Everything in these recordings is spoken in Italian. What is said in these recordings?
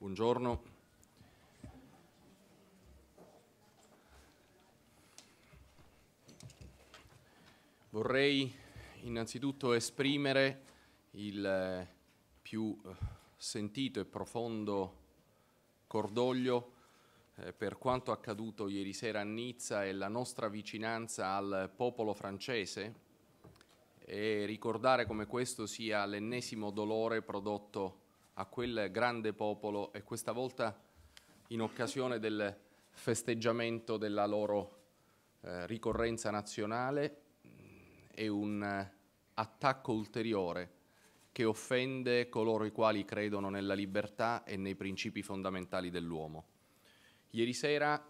Buongiorno. Vorrei innanzitutto esprimere il eh, più eh, sentito e profondo cordoglio eh, per quanto accaduto ieri sera a Nizza e la nostra vicinanza al popolo francese e ricordare come questo sia l'ennesimo dolore prodotto a quel grande popolo e questa volta in occasione del festeggiamento della loro eh, ricorrenza nazionale è mm, un eh, attacco ulteriore che offende coloro i quali credono nella libertà e nei principi fondamentali dell'uomo. Ieri sera,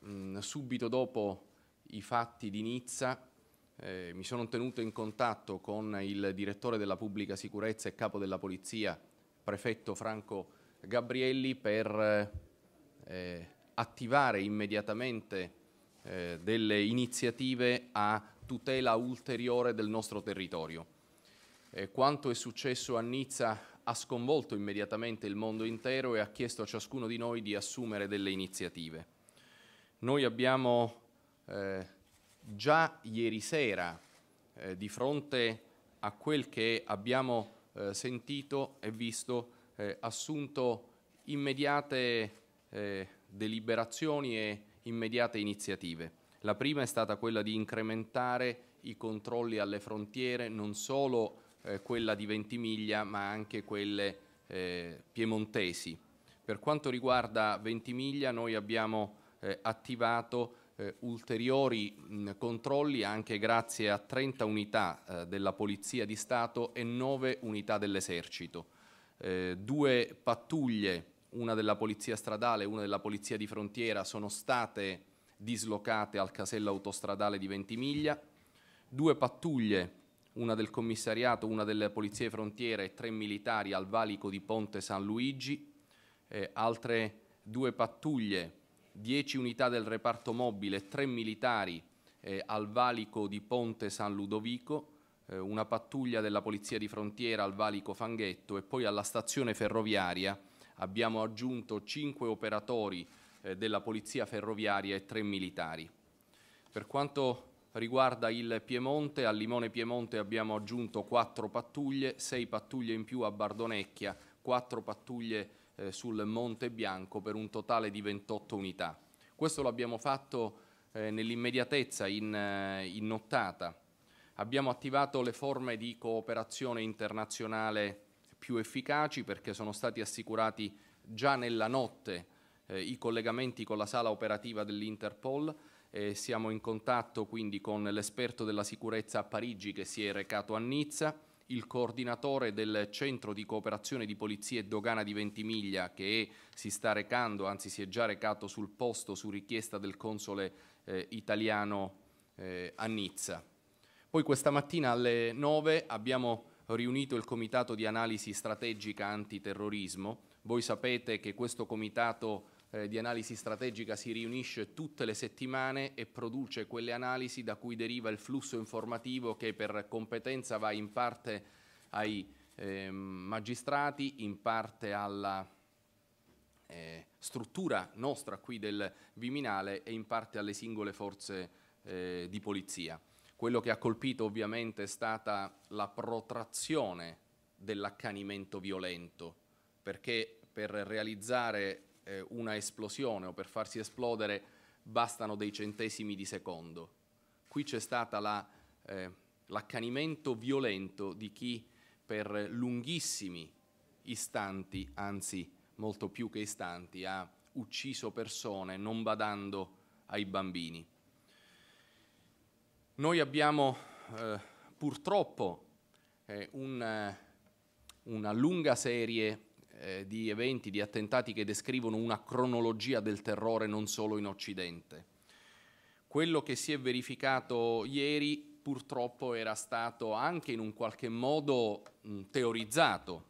mh, mm, subito dopo i fatti di Nizza, eh, mi sono tenuto in contatto con il direttore della pubblica sicurezza e capo della polizia prefetto Franco Gabrielli per eh, eh, attivare immediatamente eh, delle iniziative a tutela ulteriore del nostro territorio. Eh, quanto è successo a Nizza ha sconvolto immediatamente il mondo intero e ha chiesto a ciascuno di noi di assumere delle iniziative. Noi abbiamo eh, già ieri sera, eh, di fronte a quel che abbiamo eh, sentito e visto, eh, assunto immediate eh, deliberazioni e immediate iniziative. La prima è stata quella di incrementare i controlli alle frontiere, non solo eh, quella di Ventimiglia, ma anche quelle eh, piemontesi. Per quanto riguarda Ventimiglia, noi abbiamo attivato eh, ulteriori mh, controlli anche grazie a 30 unità eh, della Polizia di Stato e 9 unità dell'Esercito, eh, due pattuglie, una della Polizia Stradale e una della Polizia di Frontiera, sono state dislocate al casello autostradale di Ventimiglia, due pattuglie, una del commissariato, una delle Polizie Frontiere e tre militari al valico di Ponte San Luigi, eh, altre due pattuglie 10 unità del reparto mobile, 3 militari eh, al valico di Ponte San Ludovico, eh, una pattuglia della Polizia di Frontiera al valico Fanghetto e poi alla stazione ferroviaria abbiamo aggiunto 5 operatori eh, della Polizia ferroviaria e 3 militari. Per quanto riguarda il Piemonte, a Limone Piemonte abbiamo aggiunto 4 pattuglie, 6 pattuglie in più a Bardonecchia, 4 pattuglie eh, sul Monte Bianco per un totale di 28 unità. Questo lo abbiamo fatto eh, nell'immediatezza, in, eh, in nottata. Abbiamo attivato le forme di cooperazione internazionale più efficaci perché sono stati assicurati già nella notte eh, i collegamenti con la sala operativa dell'Interpol. Eh, siamo in contatto quindi con l'esperto della sicurezza a Parigi che si è recato a Nizza il coordinatore del centro di cooperazione di polizia e dogana di Ventimiglia che si sta recando, anzi si è già recato sul posto su richiesta del console eh, italiano eh, a Nizza. Poi questa mattina alle 9 abbiamo riunito il Comitato di Analisi Strategica Antiterrorismo. Voi sapete che questo comitato eh, di analisi strategica si riunisce tutte le settimane e produce quelle analisi da cui deriva il flusso informativo che per competenza va in parte ai eh, magistrati, in parte alla eh, struttura nostra qui del Viminale e in parte alle singole forze eh, di polizia. Quello che ha colpito ovviamente è stata la protrazione dell'accanimento violento, perché per realizzare eh, una esplosione o per farsi esplodere bastano dei centesimi di secondo. Qui c'è stato la, eh, l'accanimento violento di chi per lunghissimi istanti, anzi molto più che istanti, ha ucciso persone non badando ai bambini. Noi abbiamo eh, purtroppo eh, un, eh, una lunga serie eh, di eventi, di attentati che descrivono una cronologia del terrore non solo in Occidente. Quello che si è verificato ieri purtroppo era stato anche in un qualche modo mh, mm, teorizzato.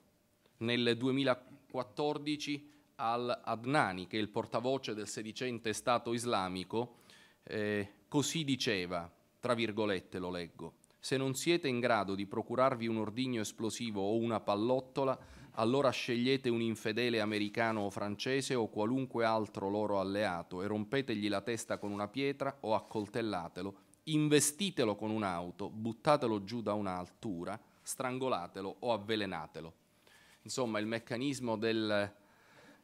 Nel 2014 al-Adnani, che è il portavoce del sedicente Stato islamico, eh, così diceva, tra virgolette lo leggo, se non siete in grado di procurarvi un ordigno esplosivo o una pallottola, allora scegliete un infedele americano o francese o qualunque altro loro alleato e rompetegli la testa con una pietra o accoltellatelo, investitelo con un'auto, buttatelo giù da un'altura, strangolatelo o avvelenatelo. Insomma, il meccanismo del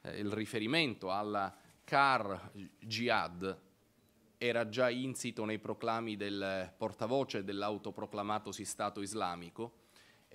eh, il riferimento alla car jihad era già insito nei proclami del portavoce dell'autoproclamatosi Stato islamico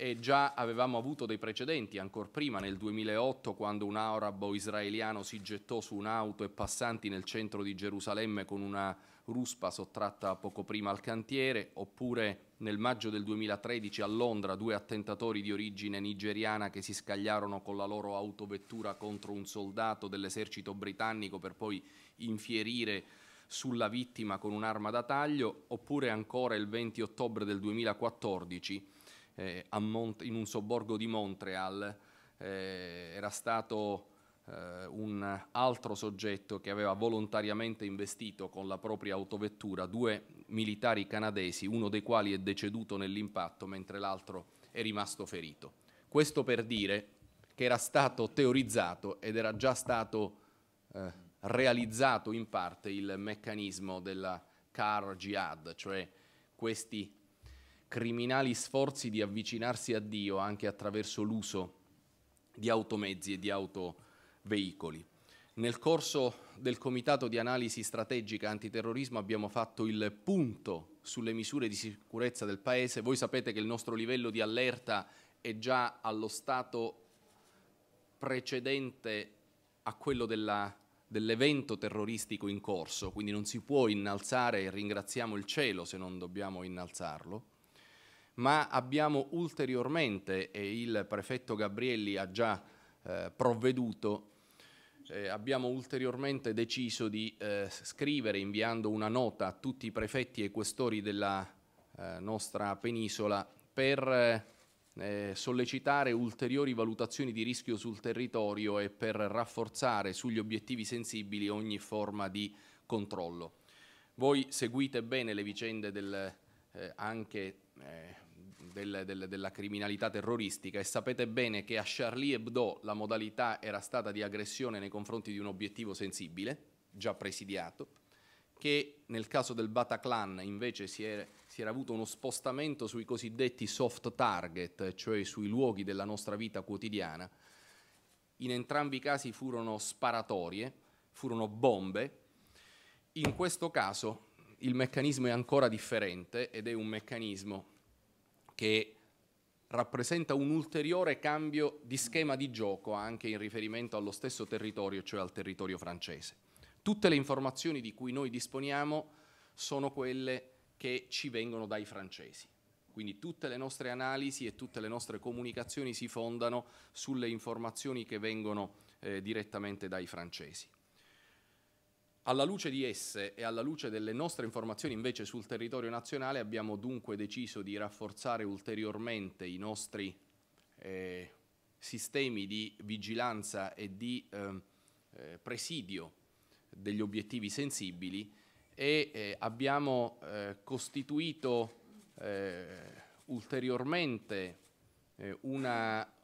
e già avevamo avuto dei precedenti, ancora prima nel 2008 quando un arabo israeliano si gettò su un'auto e passanti nel centro di Gerusalemme con una ruspa sottratta poco prima al cantiere, oppure nel maggio del 2013 a Londra due attentatori di origine nigeriana che si scagliarono con la loro autovettura contro un soldato dell'esercito britannico per poi infierire sulla vittima con un'arma da taglio, oppure ancora il 20 ottobre del 2014 eh, in un sobborgo di Montreal eh, era stato eh, un altro soggetto che aveva volontariamente investito con la propria autovettura due militari canadesi, uno dei quali è deceduto nell'impatto mentre l'altro è rimasto ferito. Questo per dire che era stato teorizzato ed era già stato eh, realizzato in parte il meccanismo della car jihad, cioè questi criminali sforzi di avvicinarsi a Dio anche attraverso l'uso di automezzi e di autoveicoli. Nel corso del Comitato di Analisi Strategica Antiterrorismo abbiamo fatto il punto sulle misure di sicurezza del Paese. Voi sapete che il nostro livello di allerta è già allo stato precedente a quello della, dell'evento terroristico in corso, quindi non si può innalzare e ringraziamo il cielo se non dobbiamo innalzarlo ma abbiamo ulteriormente, e il prefetto Gabrielli ha già eh, provveduto, eh, abbiamo ulteriormente deciso di eh, scrivere inviando una nota a tutti i prefetti e questori della eh, nostra penisola per eh, sollecitare ulteriori valutazioni di rischio sul territorio e per rafforzare sugli obiettivi sensibili ogni forma di controllo. Voi seguite bene le vicende del, eh, anche eh, del, del, della criminalità terroristica e sapete bene che a Charlie Hebdo la modalità era stata di aggressione nei confronti di un obiettivo sensibile, già presidiato, che nel caso del Bataclan invece si, è, si era avuto uno spostamento sui cosiddetti soft target, cioè sui luoghi della nostra vita quotidiana. In entrambi i casi furono sparatorie, furono bombe. In questo caso il meccanismo è ancora differente ed è un meccanismo che rappresenta un ulteriore cambio di schema di gioco anche in riferimento allo stesso territorio, cioè al territorio francese. Tutte le informazioni di cui noi disponiamo sono quelle che ci vengono dai francesi. Quindi tutte le nostre analisi e tutte le nostre comunicazioni si fondano sulle informazioni che vengono eh, direttamente dai francesi. Alla luce di esse e alla luce delle nostre informazioni invece sul territorio nazionale abbiamo dunque deciso di rafforzare ulteriormente i nostri eh, sistemi di vigilanza e di ehm, eh, presidio degli obiettivi sensibili e eh, abbiamo eh, costituito eh, ulteriormente eh, una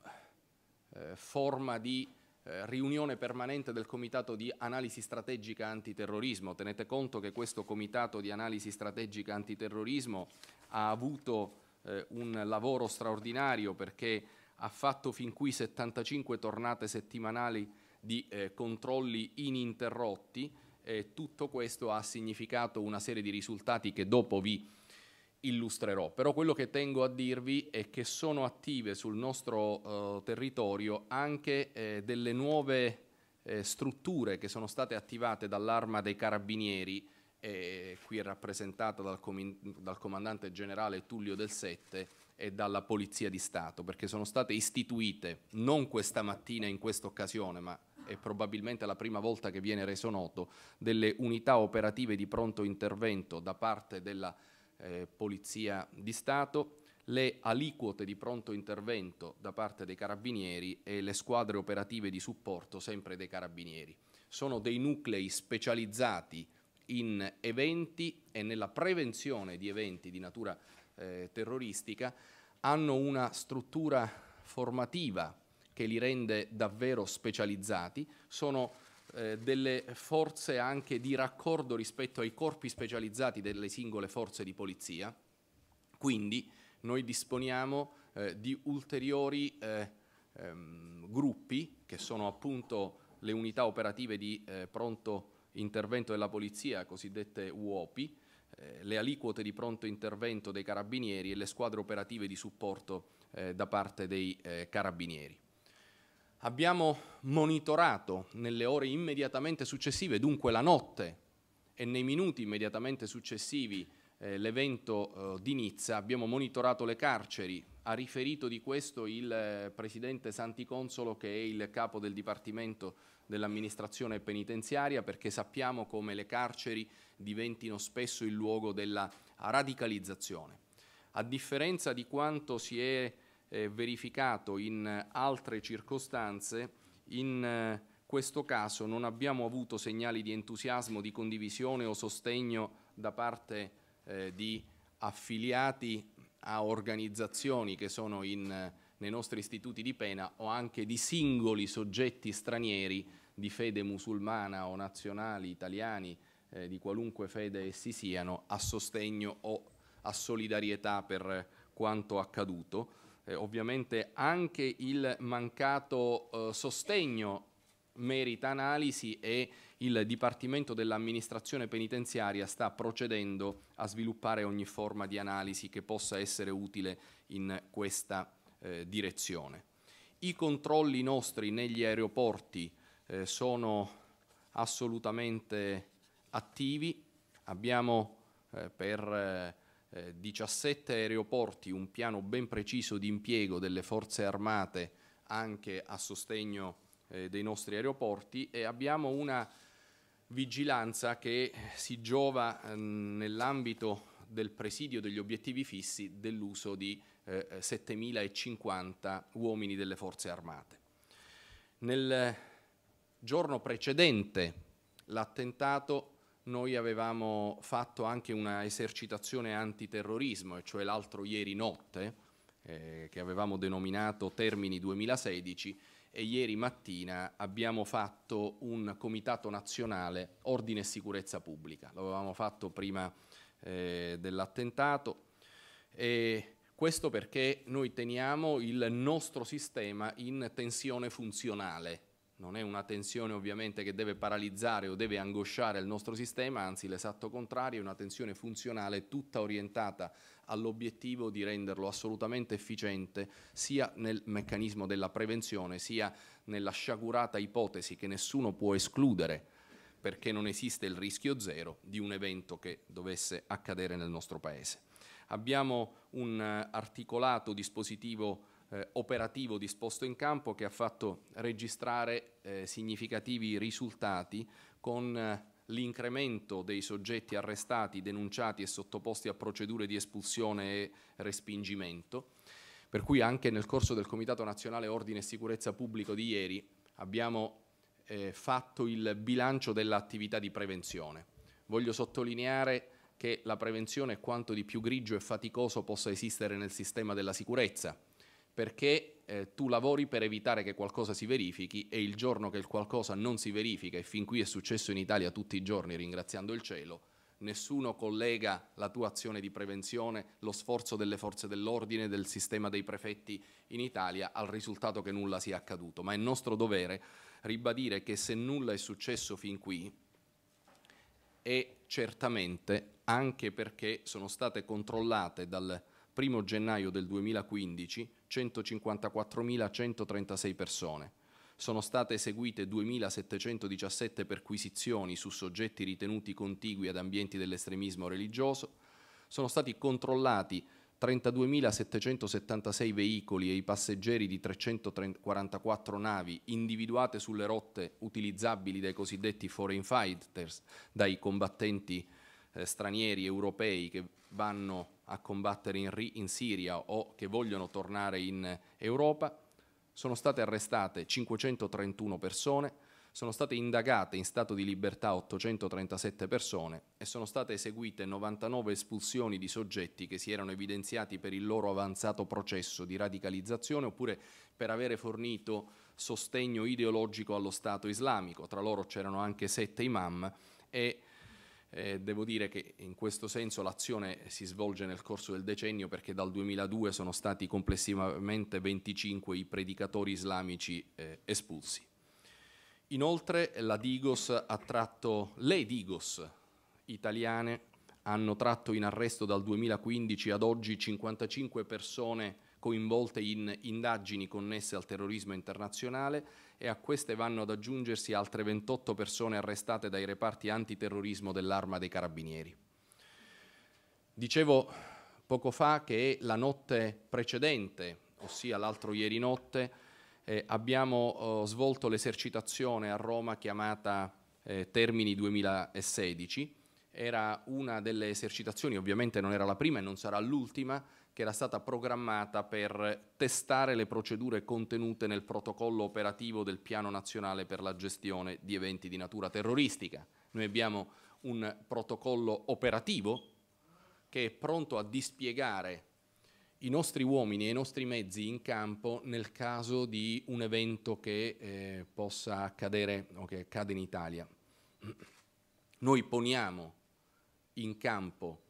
forma di eh, riunione permanente del Comitato di Analisi Strategica Antiterrorismo. Tenete conto che questo Comitato di Analisi Strategica Antiterrorismo ha avuto eh, un lavoro straordinario perché ha fatto fin qui 75 tornate settimanali di eh, controlli ininterrotti e tutto questo ha significato una serie di risultati che dopo vi illustrerò, però quello che tengo a dirvi è che sono attive sul nostro eh, territorio anche eh, delle nuove eh, strutture che sono state attivate dall'arma dei carabinieri, eh, qui rappresentata dal, com dal comandante generale Tullio del Sette e dalla Polizia di Stato, perché sono state istituite non questa mattina in questa occasione, ma è probabilmente la prima volta che viene reso noto, delle unità operative di pronto intervento da parte della Polizia eh, Polizia di Stato, le aliquote di pronto intervento da parte dei carabinieri e le squadre operative di supporto sempre dei carabinieri. Sono dei nuclei specializzati in eventi e nella prevenzione di eventi di natura eh, terroristica, hanno una struttura formativa che li rende davvero specializzati, sono eh, delle forze anche di raccordo rispetto ai corpi specializzati delle singole forze di polizia. Quindi noi disponiamo eh, di ulteriori eh, ehm, gruppi che sono appunto le unità operative di eh, pronto intervento della polizia, cosiddette UOPI, eh, le aliquote di pronto intervento dei carabinieri e le squadre operative di supporto da parte dei carabinieri. Abbiamo monitorato nelle ore immediatamente successive, dunque la notte e nei minuti immediatamente successivi eh, l'evento eh, di Nizza, abbiamo monitorato le carceri, ha riferito di questo il eh, presidente Santiconsolo che è il capo del Dipartimento dell'amministrazione penitenziaria perché sappiamo come le carceri diventino spesso il luogo della radicalizzazione. A differenza di quanto si è eh, verificato in altre circostanze, in eh, questo caso non abbiamo avuto segnali di entusiasmo, di condivisione o sostegno da parte eh, di affiliati a organizzazioni che sono in, eh, nei nostri istituti di pena o anche di singoli soggetti stranieri di fede musulmana o nazionali, italiani, eh, di qualunque fede essi siano, a sostegno o a solidarietà per eh, quanto accaduto eh, ovviamente anche il mancato eh, sostegno merita analisi e il Dipartimento dell'amministrazione penitenziaria sta procedendo a sviluppare ogni forma di analisi che possa essere utile in questa eh, direzione. I controlli nostri negli aeroporti eh, sono assolutamente attivi, abbiamo eh, per eh, eh, 17 aeroporti, un piano ben preciso di impiego delle forze armate anche a sostegno eh, dei nostri aeroporti e abbiamo una vigilanza che si giova eh, nell'ambito del presidio degli obiettivi fissi dell'uso di 7.050 eh, uomini delle forze armate. Nel giorno precedente l'attentato noi avevamo fatto anche una esercitazione antiterrorismo, e cioè l'altro ieri notte, eh, che avevamo denominato Termini 2016, e ieri mattina abbiamo fatto un comitato nazionale Ordine e Sicurezza Pubblica. Lo avevamo fatto prima eh, dell'attentato. E questo perché noi teniamo il nostro sistema in tensione funzionale, non è una tensione ovviamente che deve paralizzare o deve angosciare il nostro sistema, anzi l'esatto contrario, è una tensione funzionale tutta orientata all'obiettivo di renderlo assolutamente efficiente sia nel meccanismo della prevenzione sia nella sciagurata ipotesi che nessuno può escludere perché non esiste il rischio zero di un evento che dovesse accadere nel nostro Paese. Abbiamo un eh, articolato dispositivo eh, operativo disposto in campo che ha fatto registrare eh, significativi risultati con eh, l'incremento dei soggetti arrestati, denunciati e sottoposti a procedure di espulsione e respingimento, per cui anche nel corso del Comitato Nazionale Ordine e Sicurezza Pubblico di ieri abbiamo eh, fatto il bilancio dell'attività di prevenzione. Voglio sottolineare che la prevenzione è quanto di più grigio e faticoso possa esistere nel sistema della sicurezza perché eh, tu lavori per evitare che qualcosa si verifichi e il giorno che il qualcosa non si verifica, e fin qui è successo in Italia tutti i giorni, ringraziando il cielo, nessuno collega la tua azione di prevenzione, lo sforzo delle forze dell'ordine, del sistema dei prefetti in Italia al risultato che nulla sia accaduto, ma è nostro dovere ribadire che se nulla è successo fin qui è certamente anche perché sono state controllate dal 1 gennaio del 2015 154.136 persone. Sono state eseguite 2.717 perquisizioni su soggetti ritenuti contigui ad ambienti dell'estremismo religioso, sono stati controllati 32.776 veicoli e i passeggeri di 344 navi individuate sulle rotte utilizzabili dai cosiddetti foreign fighters, dai combattenti eh, stranieri europei che vanno a combattere in, in Siria o che vogliono tornare in Europa, sono state arrestate 531 persone, sono state indagate in stato di libertà 837 persone e sono state eseguite 99 espulsioni di soggetti che si erano evidenziati per il loro avanzato processo di radicalizzazione oppure per avere fornito sostegno ideologico allo Stato islamico. Tra loro c'erano anche sette imam e eh, devo dire che in questo senso l'azione si svolge nel corso del decennio perché dal 2002 sono stati complessivamente 25 i predicatori islamici eh, espulsi. Inoltre la Digos ha tratto, le Digos italiane hanno tratto in arresto dal 2015 ad oggi 55 persone coinvolte in indagini connesse al terrorismo internazionale, e a queste vanno ad aggiungersi altre 28 persone arrestate dai reparti antiterrorismo dell'arma dei carabinieri. Dicevo poco fa che la notte precedente, ossia l'altro ieri notte, eh, abbiamo eh, svolto l'esercitazione a Roma chiamata eh, Termini 2016. Era una delle esercitazioni, ovviamente non era la prima e non sarà l'ultima, che era stata programmata per testare le procedure contenute nel protocollo operativo del Piano Nazionale per la gestione di eventi di natura terroristica. Noi abbiamo un protocollo operativo che è pronto a dispiegare i nostri uomini e i nostri mezzi in campo nel caso di un evento che eh, possa accadere o che accade in Italia. Noi poniamo in campo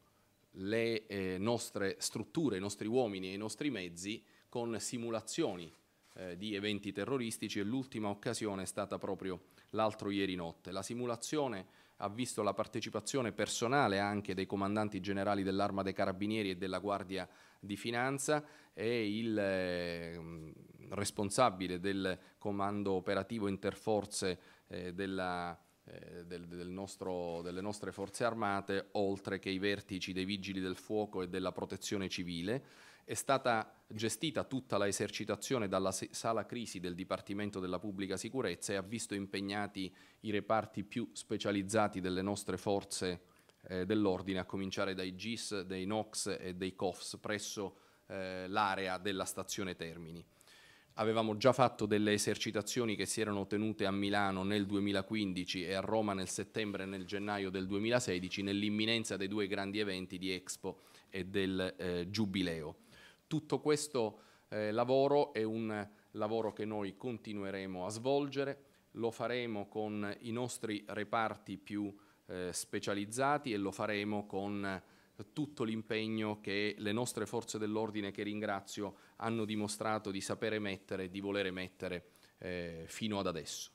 le eh, nostre strutture, i nostri uomini e i nostri mezzi con simulazioni eh, di eventi terroristici e l'ultima occasione è stata proprio l'altro ieri notte. La simulazione ha visto la partecipazione personale anche dei comandanti generali dell'Arma dei Carabinieri e della Guardia di Finanza e il eh, responsabile del comando operativo interforze eh, della eh, del, del nostro, delle nostre forze armate, oltre che i vertici dei vigili del fuoco e della protezione civile. È stata gestita tutta la esercitazione dalla sala crisi del Dipartimento della Pubblica Sicurezza e ha visto impegnati i reparti più specializzati delle nostre forze eh, dell'ordine, a cominciare dai GIS, dei NOX e dei COFS presso eh, l'area della stazione Termini avevamo già fatto delle esercitazioni che si erano tenute a Milano nel 2015 e a Roma nel settembre e nel gennaio del 2016 nell'imminenza dei due grandi eventi di Expo e del eh, Giubileo. Tutto questo eh, lavoro è un lavoro che noi continueremo a svolgere, lo faremo con i nostri reparti più eh, specializzati e lo faremo con tutto l'impegno che le nostre forze dell'ordine, che ringrazio, hanno dimostrato di sapere mettere e di volere mettere eh, fino ad adesso.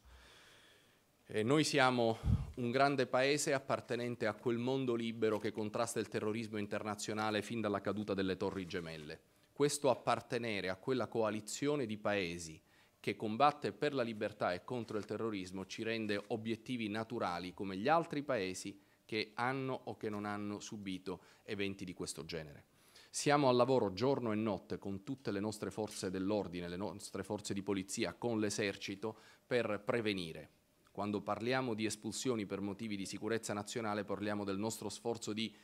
E noi siamo un grande paese appartenente a quel mondo libero che contrasta il terrorismo internazionale fin dalla caduta delle Torri Gemelle. Questo appartenere a quella coalizione di paesi che combatte per la libertà e contro il terrorismo ci rende obiettivi naturali come gli altri paesi che hanno o che non hanno subito eventi di questo genere. Siamo al lavoro giorno e notte con tutte le nostre forze dell'ordine, le nostre forze di polizia, con l'esercito per prevenire. Quando parliamo di espulsioni per motivi di sicurezza nazionale parliamo del nostro sforzo di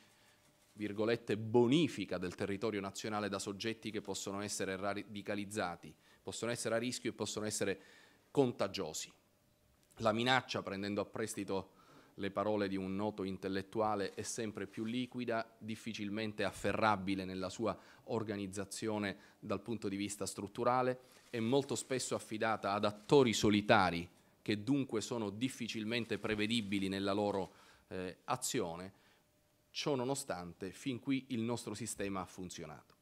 virgolette, bonifica del territorio nazionale da soggetti che possono essere radicalizzati, possono essere a rischio e possono essere contagiosi. La minaccia, prendendo a prestito le parole di un noto intellettuale, è sempre più liquida, difficilmente afferrabile nella sua organizzazione dal punto di vista strutturale, è molto spesso affidata ad attori solitari che dunque sono difficilmente prevedibili nella loro eh, azione. Ciò nonostante, fin qui il nostro sistema ha funzionato.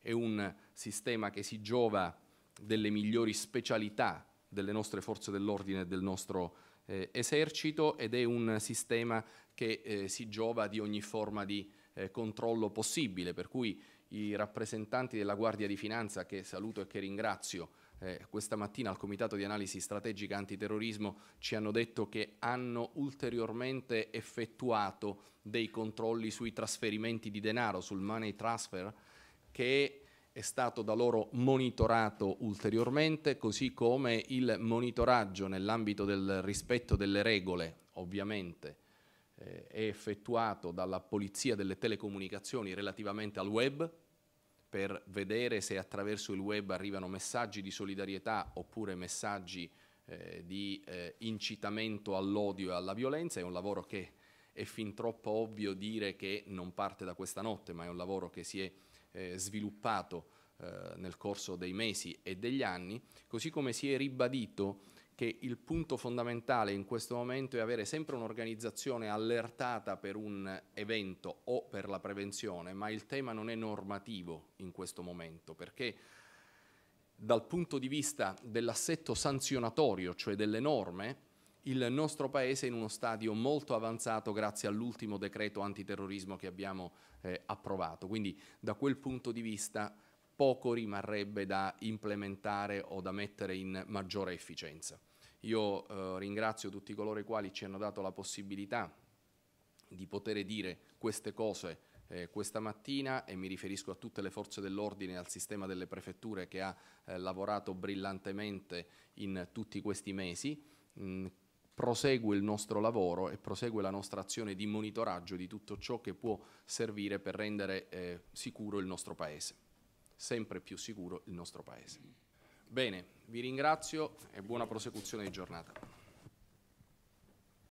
È un sistema che si giova delle migliori specialità delle nostre forze dell'ordine e del nostro eh, esercito ed è un sistema che eh, si giova di ogni forma di eh, controllo possibile, per cui i rappresentanti della Guardia di Finanza, che saluto e che ringrazio, eh, questa mattina al Comitato di Analisi Strategica Antiterrorismo ci hanno detto che hanno ulteriormente effettuato dei controlli sui trasferimenti di denaro, sul money transfer, che è stato da loro monitorato ulteriormente, così come il monitoraggio nell'ambito del rispetto delle regole, ovviamente, eh, è effettuato dalla Polizia delle Telecomunicazioni relativamente al web, per vedere se attraverso il web arrivano messaggi di solidarietà oppure messaggi eh, di eh, incitamento all'odio e alla violenza, è un lavoro che è fin troppo ovvio dire che non parte da questa notte, ma è un lavoro che si è eh, sviluppato eh, nel corso dei mesi e degli anni, così come si è ribadito che il punto fondamentale in questo momento è avere sempre un'organizzazione allertata per un evento o per la prevenzione, ma il tema non è normativo in questo momento, perché dal punto di vista dell'assetto sanzionatorio, cioè delle norme, il nostro Paese è in uno stadio molto avanzato grazie all'ultimo decreto antiterrorismo che abbiamo eh, approvato. Quindi da quel punto di vista poco rimarrebbe da implementare o da mettere in maggiore efficienza. Io eh, ringrazio tutti coloro i quali ci hanno dato la possibilità di poter dire queste cose eh, questa mattina e mi riferisco a tutte le forze dell'ordine e al sistema delle prefetture che ha eh, lavorato brillantemente in tutti questi mesi. Mm, prosegue il nostro lavoro e prosegue la nostra azione di monitoraggio di tutto ciò che può servire per rendere eh, sicuro il nostro Paese, sempre più sicuro il nostro Paese. Bene, vi ringrazio e buona prosecuzione di giornata.